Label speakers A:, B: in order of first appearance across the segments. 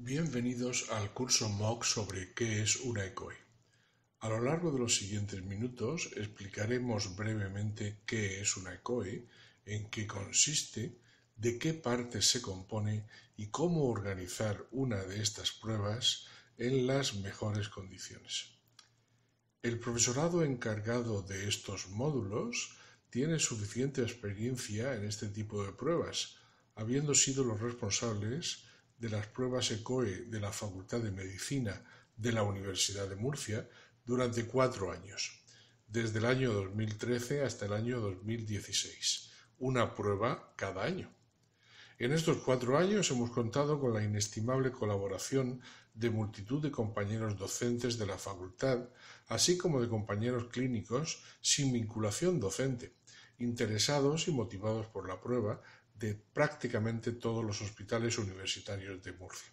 A: Bienvenidos al curso MOOC sobre qué es una ECOE. A lo largo de los siguientes minutos explicaremos brevemente qué es una ECOE, en qué consiste, de qué partes se compone y cómo organizar una de estas pruebas en las mejores condiciones. El profesorado encargado de estos módulos tiene suficiente experiencia en este tipo de pruebas, habiendo sido los responsables de las pruebas ECOE de la Facultad de Medicina de la Universidad de Murcia durante cuatro años, desde el año 2013 hasta el año 2016, una prueba cada año. En estos cuatro años hemos contado con la inestimable colaboración de multitud de compañeros docentes de la facultad, así como de compañeros clínicos sin vinculación docente, interesados y motivados por la prueba de prácticamente todos los hospitales universitarios de Murcia.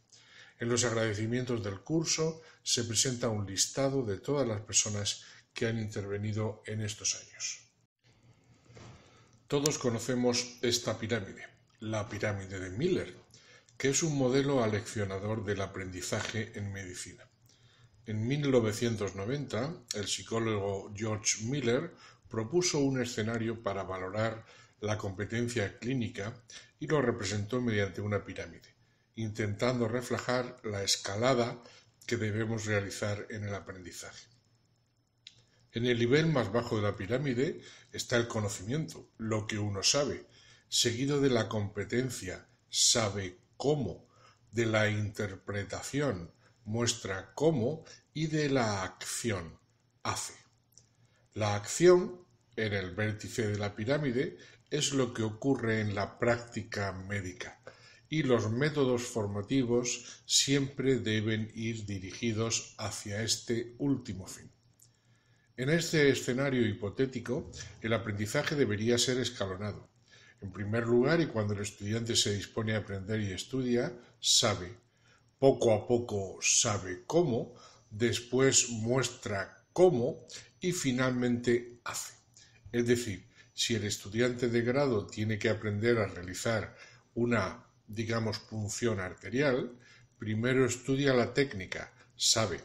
A: En los agradecimientos del curso se presenta un listado de todas las personas que han intervenido en estos años. Todos conocemos esta pirámide, la pirámide de Miller, que es un modelo aleccionador del aprendizaje en medicina. En 1990, el psicólogo George Miller propuso un escenario para valorar la competencia clínica y lo representó mediante una pirámide, intentando reflejar la escalada que debemos realizar en el aprendizaje. En el nivel más bajo de la pirámide está el conocimiento, lo que uno sabe, seguido de la competencia, sabe cómo, de la interpretación, muestra cómo y de la acción, hace. La acción, en el vértice de la pirámide, es lo que ocurre en la práctica médica, y los métodos formativos siempre deben ir dirigidos hacia este último fin. En este escenario hipotético, el aprendizaje debería ser escalonado. En primer lugar, y cuando el estudiante se dispone a aprender y estudia, sabe. Poco a poco sabe cómo, después muestra cómo y finalmente hace. Es decir, si el estudiante de grado tiene que aprender a realizar una, digamos, punción arterial, primero estudia la técnica, sabe.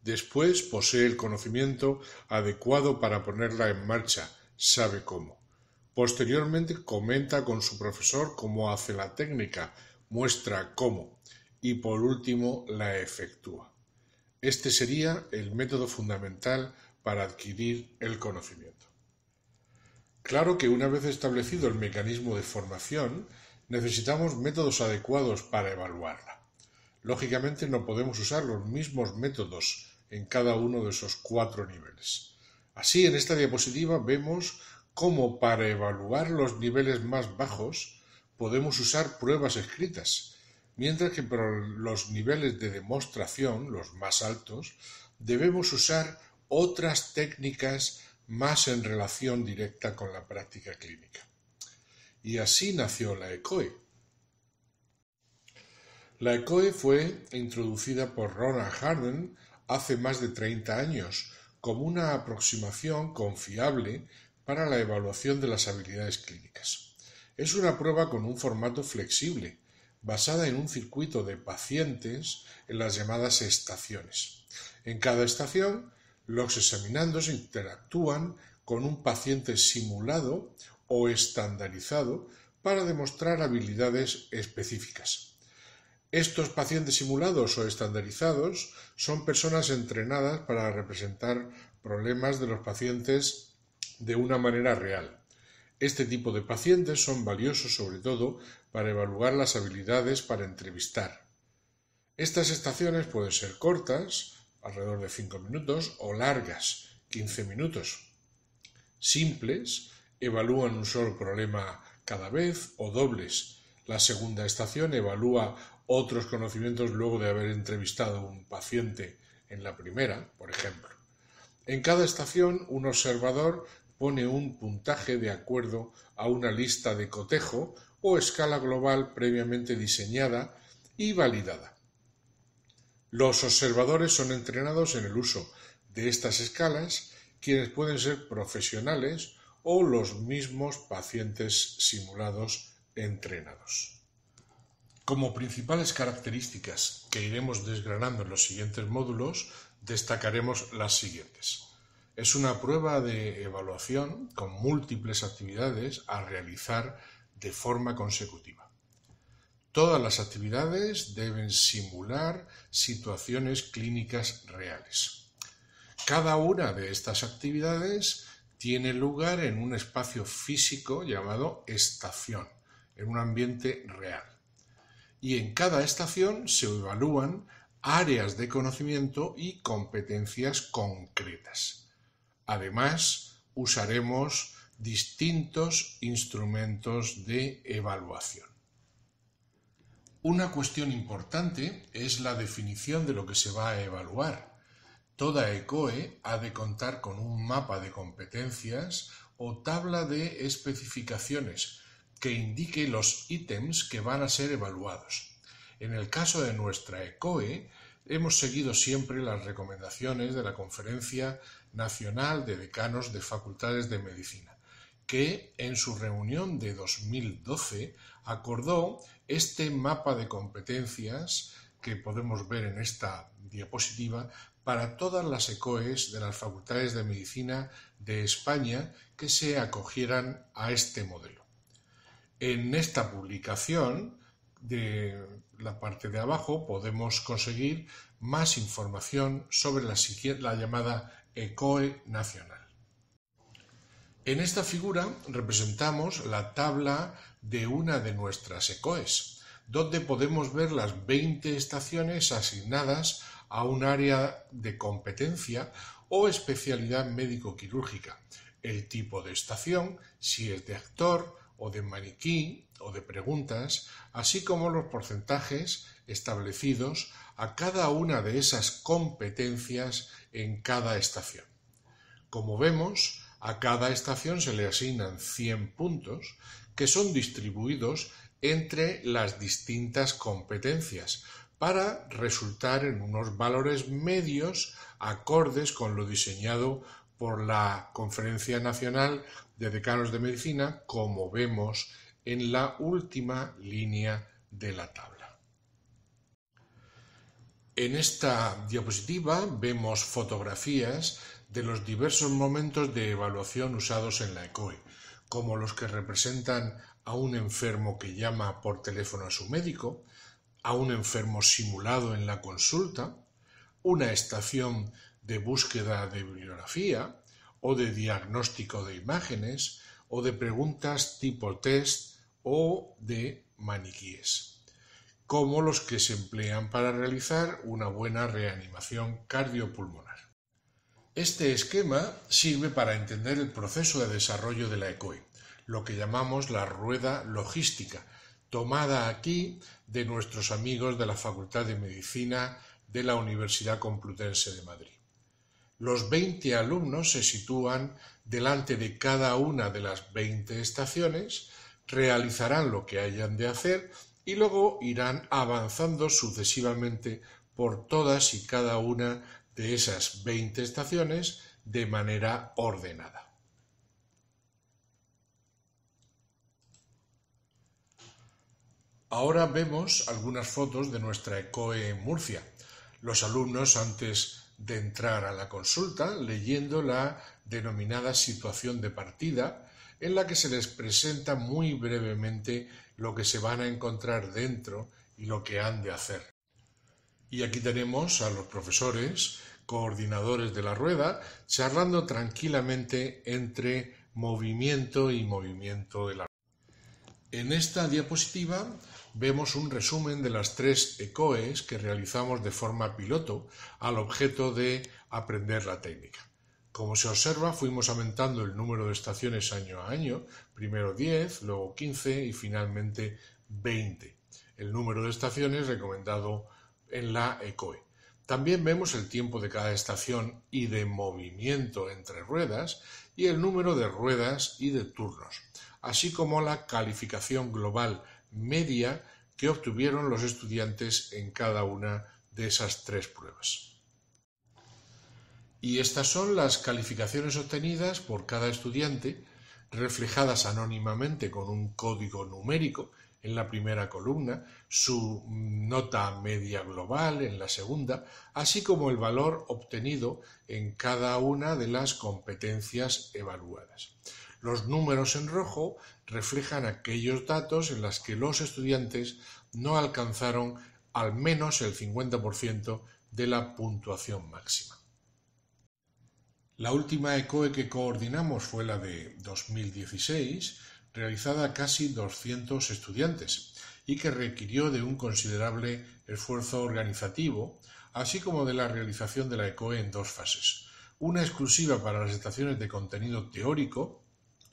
A: Después posee el conocimiento adecuado para ponerla en marcha, sabe cómo. Posteriormente comenta con su profesor cómo hace la técnica, muestra cómo y por último la efectúa. Este sería el método fundamental para adquirir el conocimiento. Claro que una vez establecido el mecanismo de formación, necesitamos métodos adecuados para evaluarla. Lógicamente no podemos usar los mismos métodos en cada uno de esos cuatro niveles. Así, en esta diapositiva vemos cómo para evaluar los niveles más bajos podemos usar pruebas escritas, mientras que para los niveles de demostración, los más altos, debemos usar otras técnicas más en relación directa con la práctica clínica. Y así nació la ECOE. La ECOE fue introducida por Ronald Harden hace más de 30 años como una aproximación confiable para la evaluación de las habilidades clínicas. Es una prueba con un formato flexible, basada en un circuito de pacientes en las llamadas estaciones. En cada estación los examinandos interactúan con un paciente simulado o estandarizado para demostrar habilidades específicas. Estos pacientes simulados o estandarizados son personas entrenadas para representar problemas de los pacientes de una manera real. Este tipo de pacientes son valiosos sobre todo para evaluar las habilidades para entrevistar. Estas estaciones pueden ser cortas, alrededor de 5 minutos, o largas, 15 minutos. Simples, evalúan un solo problema cada vez, o dobles. La segunda estación evalúa otros conocimientos luego de haber entrevistado a un paciente en la primera, por ejemplo. En cada estación, un observador pone un puntaje de acuerdo a una lista de cotejo o escala global previamente diseñada y validada. Los observadores son entrenados en el uso de estas escalas, quienes pueden ser profesionales o los mismos pacientes simulados entrenados. Como principales características que iremos desgranando en los siguientes módulos, destacaremos las siguientes. Es una prueba de evaluación con múltiples actividades a realizar de forma consecutiva. Todas las actividades deben simular situaciones clínicas reales. Cada una de estas actividades tiene lugar en un espacio físico llamado estación, en un ambiente real. Y en cada estación se evalúan áreas de conocimiento y competencias concretas. Además, usaremos distintos instrumentos de evaluación. Una cuestión importante es la definición de lo que se va a evaluar. Toda ECOE ha de contar con un mapa de competencias o tabla de especificaciones que indique los ítems que van a ser evaluados. En el caso de nuestra ECOE, hemos seguido siempre las recomendaciones de la Conferencia Nacional de Decanos de Facultades de Medicina que en su reunión de 2012 acordó este mapa de competencias que podemos ver en esta diapositiva para todas las ECOES de las facultades de medicina de España que se acogieran a este modelo. En esta publicación de la parte de abajo podemos conseguir más información sobre la, la llamada ECOE nacional. En esta figura representamos la tabla de una de nuestras ECOES, donde podemos ver las 20 estaciones asignadas a un área de competencia o especialidad médico-quirúrgica, el tipo de estación, si es de actor o de maniquí o de preguntas, así como los porcentajes establecidos a cada una de esas competencias en cada estación. Como vemos, a cada estación se le asignan 100 puntos que son distribuidos entre las distintas competencias para resultar en unos valores medios acordes con lo diseñado por la Conferencia Nacional de Decanos de Medicina, como vemos en la última línea de la tabla. En esta diapositiva vemos fotografías de los diversos momentos de evaluación usados en la ECOE, como los que representan a un enfermo que llama por teléfono a su médico, a un enfermo simulado en la consulta, una estación de búsqueda de bibliografía o de diagnóstico de imágenes o de preguntas tipo test o de maniquíes, como los que se emplean para realizar una buena reanimación cardiopulmonar. Este esquema sirve para entender el proceso de desarrollo de la ECOE, lo que llamamos la rueda logística, tomada aquí de nuestros amigos de la Facultad de Medicina de la Universidad Complutense de Madrid. Los 20 alumnos se sitúan delante de cada una de las 20 estaciones, realizarán lo que hayan de hacer y luego irán avanzando sucesivamente por todas y cada una de esas 20 estaciones de manera ordenada. Ahora vemos algunas fotos de nuestra ECOE en Murcia. Los alumnos antes de entrar a la consulta leyendo la denominada situación de partida en la que se les presenta muy brevemente lo que se van a encontrar dentro y lo que han de hacer. Y aquí tenemos a los profesores, coordinadores de la rueda, charlando tranquilamente entre movimiento y movimiento de la rueda. En esta diapositiva vemos un resumen de las tres ECOEs que realizamos de forma piloto al objeto de aprender la técnica. Como se observa, fuimos aumentando el número de estaciones año a año, primero 10, luego 15 y finalmente 20. El número de estaciones recomendado en la ECOE. También vemos el tiempo de cada estación y de movimiento entre ruedas y el número de ruedas y de turnos, así como la calificación global media que obtuvieron los estudiantes en cada una de esas tres pruebas. Y estas son las calificaciones obtenidas por cada estudiante, reflejadas anónimamente con un código numérico en la primera columna, su nota media global en la segunda, así como el valor obtenido en cada una de las competencias evaluadas. Los números en rojo reflejan aquellos datos en los que los estudiantes no alcanzaron al menos el 50% de la puntuación máxima. La última ECOE que coordinamos fue la de 2016, realizada a casi 200 estudiantes y que requirió de un considerable esfuerzo organizativo, así como de la realización de la ECOE en dos fases. Una exclusiva para las estaciones de contenido teórico,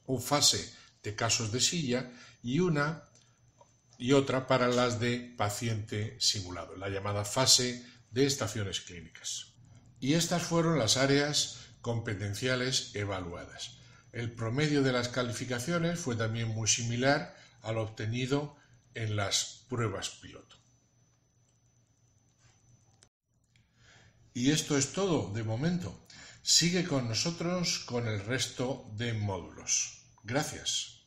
A: o fase de casos de silla, y una y otra para las de paciente simulado, la llamada fase de estaciones clínicas. Y estas fueron las áreas competenciales evaluadas. El promedio de las calificaciones fue también muy similar al obtenido en las pruebas piloto. Y esto es todo de momento. Sigue con nosotros con el resto de módulos. Gracias.